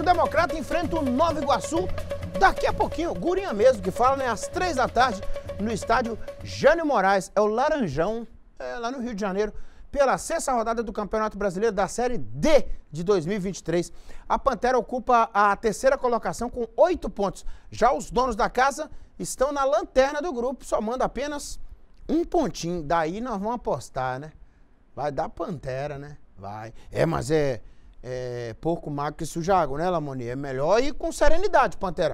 O Democrata enfrenta o Nova Iguaçu daqui a pouquinho. Gurinha mesmo, que fala né, às três da tarde no estádio Jânio Moraes. É o Laranjão, é, lá no Rio de Janeiro, pela sexta rodada do Campeonato Brasileiro da Série D de 2023. A Pantera ocupa a terceira colocação com oito pontos. Já os donos da casa estão na lanterna do grupo, somando apenas um pontinho. Daí nós vamos apostar, né? Vai dar Pantera, né? Vai. É, mas é é, porco magro que sujago, né, Lamoni? É melhor ir com serenidade, Pantera.